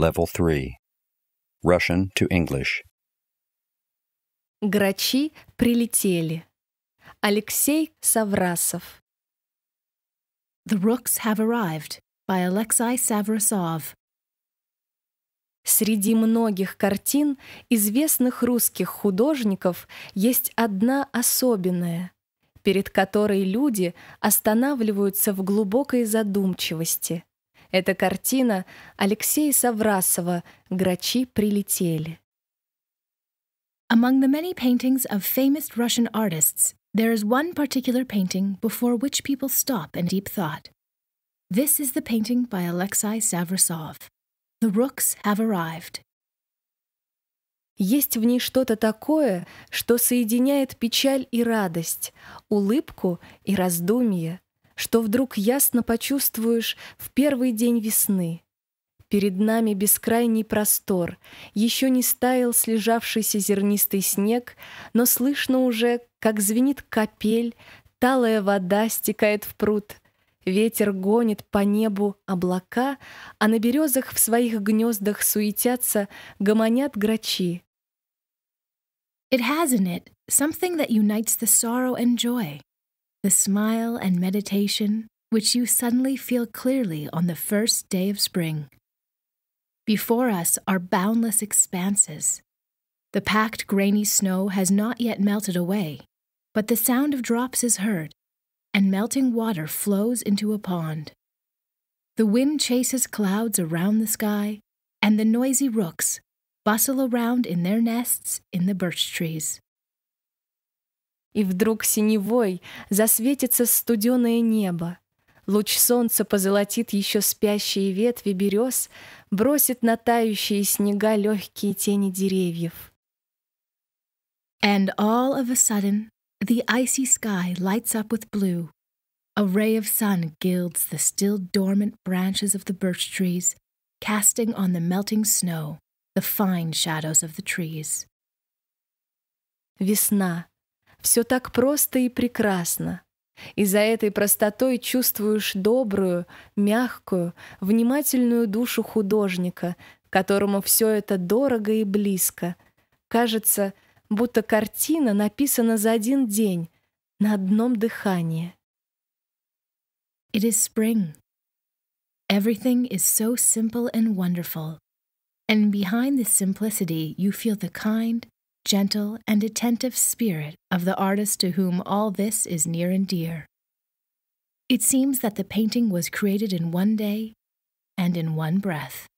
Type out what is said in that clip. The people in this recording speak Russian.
Level 3. Russian to English. Грачи прилетели. Алексей Саврасов. The Rooks Have Arrived by Alexei Savrasov. Среди многих картин известных русских художников есть одна особенная, перед которой люди останавливаются в глубокой задумчивости – эта картина Алексея Саврасова «Грачи прилетели». Among the many paintings of famous Russian artists, there is one particular painting before which people stop in deep thought. This is the painting by Alexei Savrasov. The rooks have arrived. Есть в ней что-то такое, что соединяет печаль и радость, улыбку и раздумье, что вдруг ясно почувствуешь в первый день весны. Перед нами бескрайний простор, еще не стаял слежавшийся зернистый снег, но слышно уже, как звенит капель, талая вода стекает в пруд. Ветер гонит по небу облака, а на березах в своих гнездах суетятся, гомонят грачи. It has in it something that unites the sorrow and joy. The smile and meditation which you suddenly feel clearly on the first day of spring. Before us are boundless expanses. The packed grainy snow has not yet melted away, but the sound of drops is heard, and melting water flows into a pond. The wind chases clouds around the sky, and the noisy rooks bustle around in their nests in the birch trees. И вдруг синевой засветится студеное небо. Луч солнца позолотит еще спящие ветви берез, бросит на тающие снега легкие тени деревьев. And all of a sudden, the icy sky lights up with blue. A ray of sun gilds the still dormant branches of the birch trees, casting on the melting snow the fine shadows of the trees. Весна, все так просто и прекрасно. И за этой простотой чувствуешь добрую, мягкую, внимательную душу художника, которому все это дорого и близко. Кажется, будто картина написана за один день, на одном дыхании. It is spring. Everything is so simple and wonderful. And behind the simplicity, you feel the kind, gentle and attentive spirit of the artist to whom all this is near and dear. It seems that the painting was created in one day and in one breath.